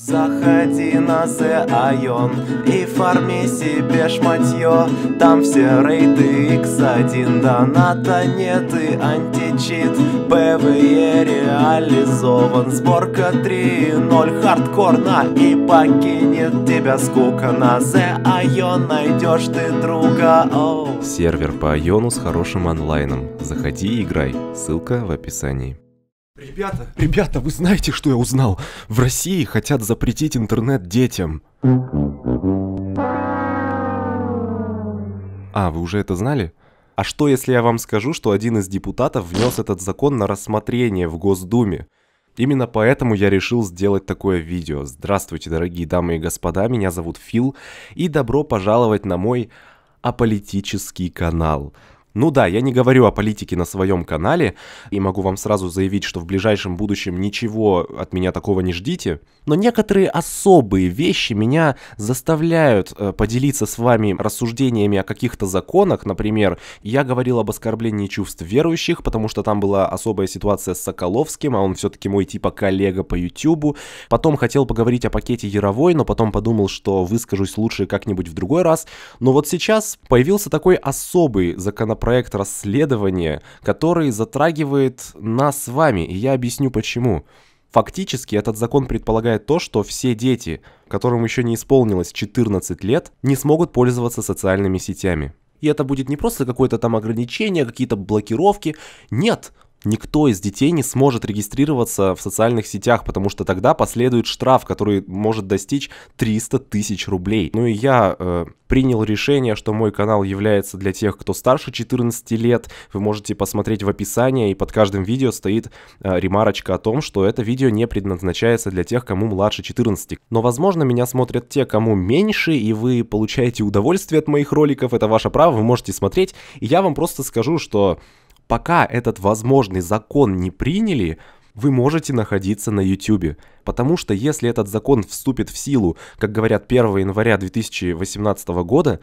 Заходи на The Ion и фарми себе шматье Там все рейды X1, доната нет и античит ПВЕ реализован, сборка 3.0 Хардкорно и покинет тебя скука На The Ion найдешь ты друга oh. Сервер по Айону с хорошим онлайном Заходи и играй, ссылка в описании Ребята, ребята, вы знаете, что я узнал? В России хотят запретить интернет детям. А, вы уже это знали? А что, если я вам скажу, что один из депутатов внес этот закон на рассмотрение в Госдуме? Именно поэтому я решил сделать такое видео. Здравствуйте, дорогие дамы и господа, меня зовут Фил, и добро пожаловать на мой аполитический канал. Ну да, я не говорю о политике на своем канале, и могу вам сразу заявить, что в ближайшем будущем ничего от меня такого не ждите, но некоторые особые вещи меня заставляют э, поделиться с вами рассуждениями о каких-то законах, например, я говорил об оскорблении чувств верующих, потому что там была особая ситуация с Соколовским, а он все-таки мой типа коллега по Ютубу, потом хотел поговорить о пакете Яровой, но потом подумал, что выскажусь лучше как-нибудь в другой раз, но вот сейчас появился такой особый законопроект, проект расследования, который затрагивает нас с вами, и я объясню почему. Фактически этот закон предполагает то, что все дети, которым еще не исполнилось 14 лет, не смогут пользоваться социальными сетями. И это будет не просто какое-то там ограничение, какие-то блокировки. Нет, никто из детей не сможет регистрироваться в социальных сетях, потому что тогда последует штраф, который может достичь 300 тысяч рублей. Ну и я э, принял решение, что мой канал является для тех, кто старше 14 лет. Вы можете посмотреть в описании, и под каждым видео стоит э, ремарочка о том, что это видео не предназначается для тех, кому младше 14. Но, возможно, меня смотрят те, кому меньше, и вы получаете удовольствие от моих роликов, это ваше право, вы можете смотреть. И я вам просто скажу, что Пока этот возможный закон не приняли, вы можете находиться на YouTube. Потому что если этот закон вступит в силу, как говорят, 1 января 2018 года,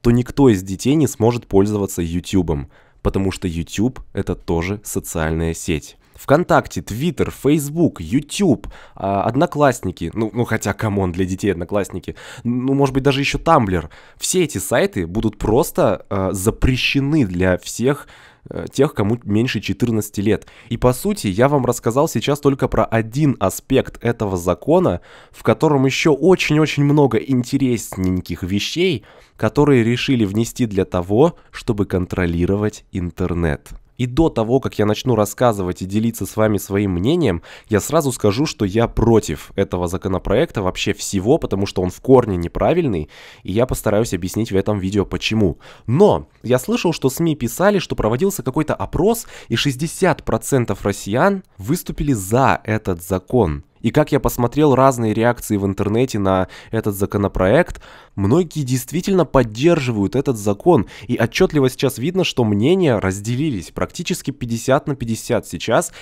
то никто из детей не сможет пользоваться YouTube. Потому что YouTube это тоже социальная сеть. ВКонтакте, Твиттер, Фейсбук, Ютуб, а, Одноклассники, ну, ну хотя, камон, для детей Одноклассники, ну, может быть, даже еще Тамблер. Все эти сайты будут просто э, запрещены для всех Э, тех, кому меньше 14 лет. И по сути, я вам рассказал сейчас только про один аспект этого закона, в котором еще очень-очень много интересненьких вещей, которые решили внести для того, чтобы контролировать интернет. И до того, как я начну рассказывать и делиться с вами своим мнением, я сразу скажу, что я против этого законопроекта вообще всего, потому что он в корне неправильный, и я постараюсь объяснить в этом видео почему. Но я слышал, что СМИ писали, что проводился какой-то опрос, и 60% россиян выступили за этот закон. И как я посмотрел разные реакции в интернете на этот законопроект, многие действительно поддерживают этот закон. И отчетливо сейчас видно, что мнения разделились практически 50 на 50 сейчас.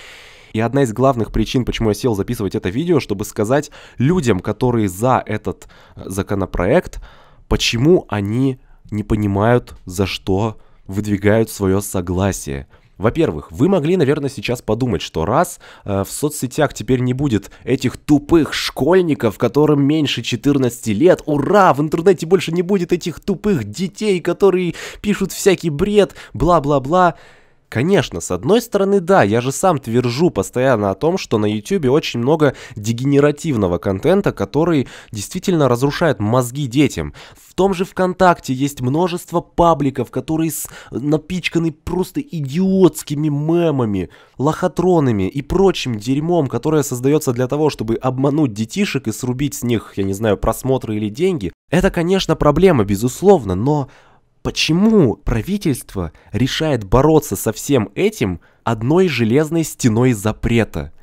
И одна из главных причин, почему я сел записывать это видео, чтобы сказать людям, которые за этот э, законопроект, почему они не понимают, за что выдвигают свое согласие. Во-первых, вы могли, наверное, сейчас подумать, что раз э, в соцсетях теперь не будет этих тупых школьников, которым меньше 14 лет, ура, в интернете больше не будет этих тупых детей, которые пишут всякий бред, бла-бла-бла. Конечно, с одной стороны, да, я же сам твержу постоянно о том, что на YouTube очень много дегенеративного контента, который действительно разрушает мозги детям. В том же ВКонтакте есть множество пабликов, которые с... напичканы просто идиотскими мемами, лохотронами и прочим дерьмом, которое создается для того, чтобы обмануть детишек и срубить с них, я не знаю, просмотры или деньги. Это, конечно, проблема, безусловно, но Почему правительство решает бороться со всем этим одной железной стеной запрета?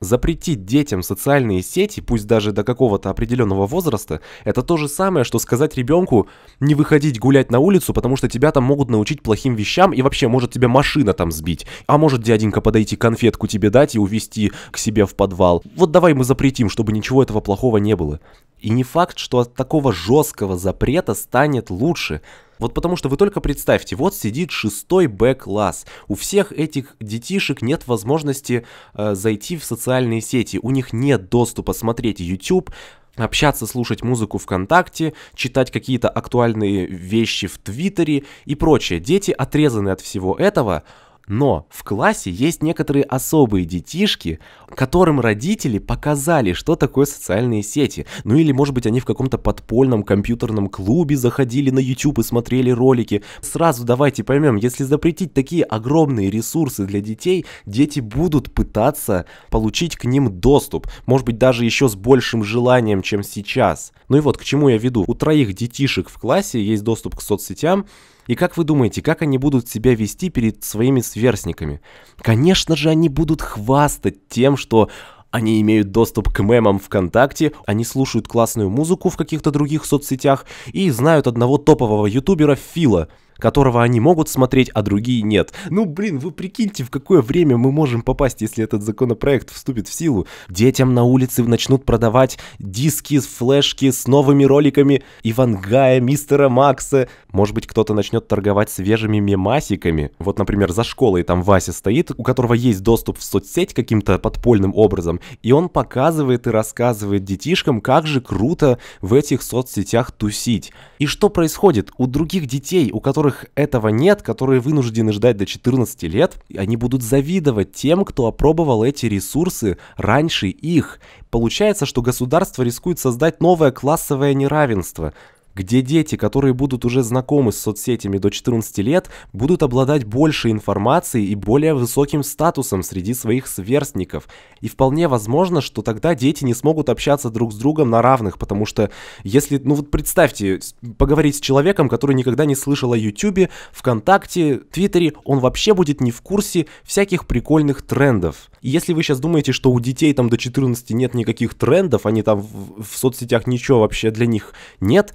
Запретить детям социальные сети, пусть даже до какого-то определенного возраста, это то же самое, что сказать ребенку не выходить гулять на улицу, потому что тебя там могут научить плохим вещам и вообще может тебя машина там сбить. А может дяденька подойти конфетку тебе дать и увести к себе в подвал. Вот давай мы запретим, чтобы ничего этого плохого не было. И не факт, что от такого жесткого запрета станет лучше. Вот потому что вы только представьте, вот сидит шестой Б-класс, у всех этих детишек нет возможности э, зайти в социальные сети, у них нет доступа смотреть YouTube, общаться, слушать музыку ВКонтакте, читать какие-то актуальные вещи в Твиттере и прочее. Дети отрезаны от всего этого, но в классе есть некоторые особые детишки, которым родители показали, что такое социальные сети. Ну или, может быть, они в каком-то подпольном компьютерном клубе заходили на YouTube и смотрели ролики. Сразу давайте поймем, если запретить такие огромные ресурсы для детей, дети будут пытаться получить к ним доступ. Может быть, даже еще с большим желанием, чем сейчас. Ну и вот к чему я веду. У троих детишек в классе есть доступ к соцсетям, и как вы думаете, как они будут себя вести перед своими сверстниками? Конечно же, они будут хвастать тем, что они имеют доступ к мемам ВКонтакте, они слушают классную музыку в каких-то других соцсетях и знают одного топового ютубера Фила – которого они могут смотреть, а другие нет. Ну, блин, вы прикиньте, в какое время мы можем попасть, если этот законопроект вступит в силу. Детям на улице начнут продавать диски, флешки с новыми роликами Ивангая, Мистера Макса. Может быть, кто-то начнет торговать свежими мемасиками. Вот, например, за школой там Вася стоит, у которого есть доступ в соцсеть каким-то подпольным образом, и он показывает и рассказывает детишкам, как же круто в этих соцсетях тусить. И что происходит? У других детей, у которых которых этого нет, которые вынуждены ждать до 14 лет, и они будут завидовать тем, кто опробовал эти ресурсы раньше их. Получается, что государство рискует создать новое классовое неравенство – где дети, которые будут уже знакомы с соцсетями до 14 лет, будут обладать большей информацией и более высоким статусом среди своих сверстников. И вполне возможно, что тогда дети не смогут общаться друг с другом на равных, потому что если, ну вот представьте, поговорить с человеком, который никогда не слышал о Ютубе, ВКонтакте, Твиттере, он вообще будет не в курсе всяких прикольных трендов. И если вы сейчас думаете, что у детей там до 14 нет никаких трендов, они там в, в соцсетях ничего вообще для них нет,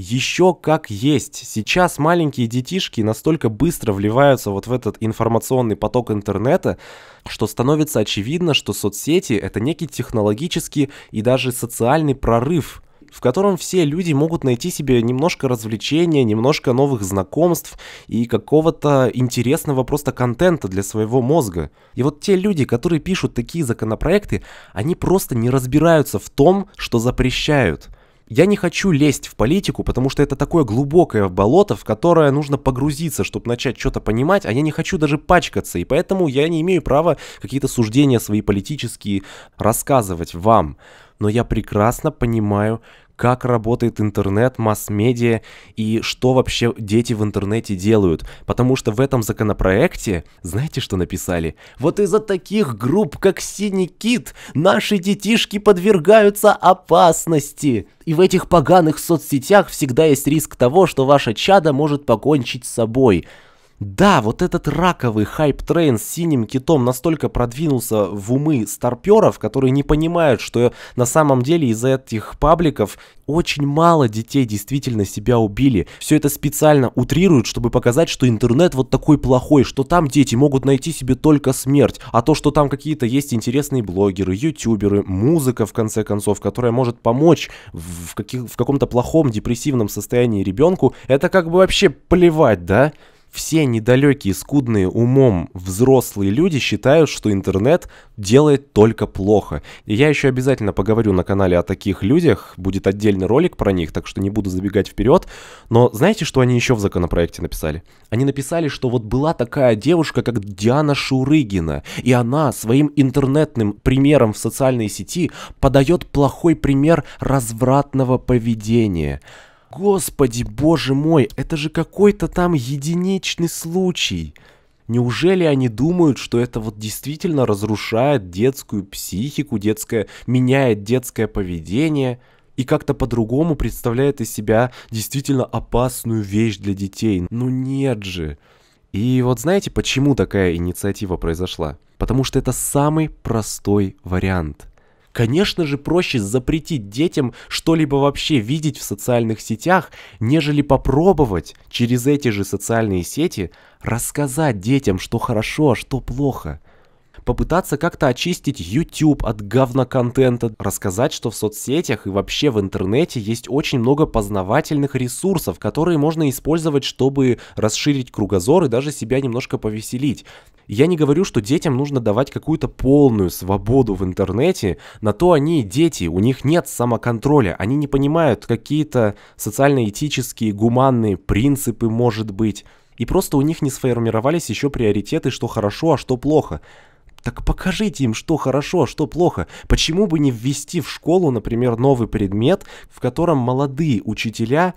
еще как есть. Сейчас маленькие детишки настолько быстро вливаются вот в этот информационный поток интернета, что становится очевидно, что соцсети — это некий технологический и даже социальный прорыв, в котором все люди могут найти себе немножко развлечения, немножко новых знакомств и какого-то интересного просто контента для своего мозга. И вот те люди, которые пишут такие законопроекты, они просто не разбираются в том, что запрещают — я не хочу лезть в политику, потому что это такое глубокое болото, в которое нужно погрузиться, чтобы начать что-то понимать, а я не хочу даже пачкаться, и поэтому я не имею права какие-то суждения свои политические рассказывать вам. Но я прекрасно понимаю как работает интернет, масс-медиа и что вообще дети в интернете делают. Потому что в этом законопроекте, знаете, что написали? Вот из-за таких групп, как «Синий кит», наши детишки подвергаются опасности. И в этих поганых соцсетях всегда есть риск того, что ваше чадо может покончить с собой. Да, вот этот раковый хайп-трейн с синим китом настолько продвинулся в умы старперов, которые не понимают, что на самом деле из-за этих пабликов очень мало детей действительно себя убили. Все это специально утрируют, чтобы показать, что интернет вот такой плохой, что там дети могут найти себе только смерть, а то, что там какие-то есть интересные блогеры, ютуберы, музыка, в конце концов, которая может помочь в, каких, в каком-то плохом депрессивном состоянии ребенку, это как бы вообще плевать, да? все недалекие, скудные умом взрослые люди считают, что интернет делает только плохо. И я еще обязательно поговорю на канале о таких людях, будет отдельный ролик про них, так что не буду забегать вперед. Но знаете, что они еще в законопроекте написали? Они написали, что вот была такая девушка, как Диана Шурыгина, и она своим интернетным примером в социальной сети подает плохой пример развратного поведения. Господи, боже мой, это же какой-то там единичный случай. Неужели они думают, что это вот действительно разрушает детскую психику, детское, меняет детское поведение? и как-то по-другому представляет из себя действительно опасную вещь для детей. Ну нет же. И вот знаете, почему такая инициатива произошла? Потому что это самый простой вариант. Конечно же, проще запретить детям что-либо вообще видеть в социальных сетях, нежели попробовать через эти же социальные сети рассказать детям, что хорошо, а что плохо. Попытаться как-то очистить YouTube от говноконтента, рассказать, что в соцсетях и вообще в интернете есть очень много познавательных ресурсов, которые можно использовать, чтобы расширить кругозор и даже себя немножко повеселить. Я не говорю, что детям нужно давать какую-то полную свободу в интернете, на то они дети, у них нет самоконтроля, они не понимают какие-то социально-этические, гуманные принципы, может быть, и просто у них не сформировались еще приоритеты, что хорошо, а что плохо. Так покажите им, что хорошо, а что плохо. Почему бы не ввести в школу, например, новый предмет, в котором молодые учителя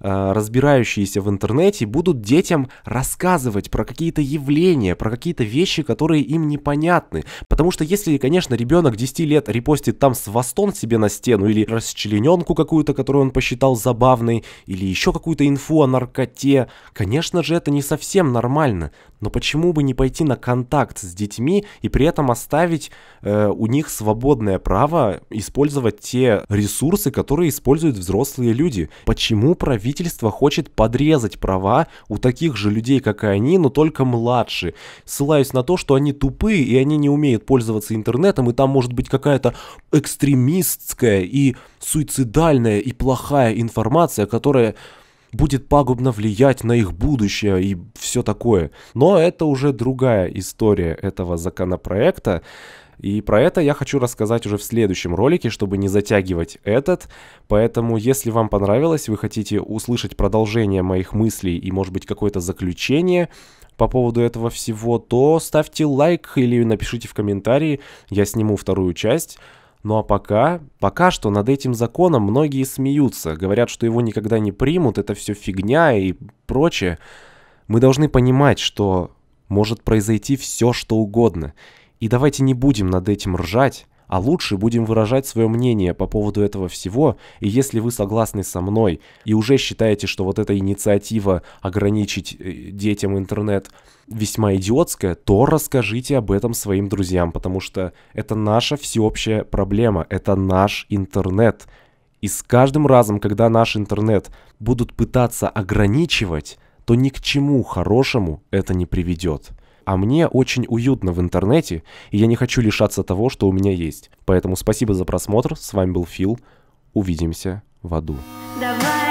Э, разбирающиеся в интернете, будут детям рассказывать про какие-то явления, про какие-то вещи, которые им непонятны. Потому что если, конечно, ребенок 10 лет репостит там свастон себе на стену, или расчлененку какую-то, которую он посчитал забавной, или еще какую-то инфу о наркоте, конечно же, это не совсем нормально. Но почему бы не пойти на контакт с детьми и при этом оставить э, у них свободное право использовать те ресурсы, которые используют взрослые люди? Почему проверять правительство хочет подрезать права у таких же людей, как и они, но только младше, Ссылаюсь на то, что они тупые и они не умеют пользоваться интернетом, и там может быть какая-то экстремистская и суицидальная и плохая информация, которая будет пагубно влиять на их будущее и все такое. Но это уже другая история этого законопроекта. И про это я хочу рассказать уже в следующем ролике, чтобы не затягивать этот. Поэтому, если вам понравилось, вы хотите услышать продолжение моих мыслей и, может быть, какое-то заключение по поводу этого всего, то ставьте лайк или напишите в комментарии, я сниму вторую часть. Ну а пока, пока что над этим законом многие смеются, говорят, что его никогда не примут, это все фигня и прочее. Мы должны понимать, что может произойти все, что угодно. И давайте не будем над этим ржать, а лучше будем выражать свое мнение по поводу этого всего, и если вы согласны со мной и уже считаете, что вот эта инициатива ограничить э, детям интернет весьма идиотская, то расскажите об этом своим друзьям, потому что это наша всеобщая проблема, это наш интернет. И с каждым разом, когда наш интернет будут пытаться ограничивать, то ни к чему хорошему это не приведет. А мне очень уютно в интернете, и я не хочу лишаться того, что у меня есть. Поэтому спасибо за просмотр, с вами был Фил, увидимся в аду. Давай.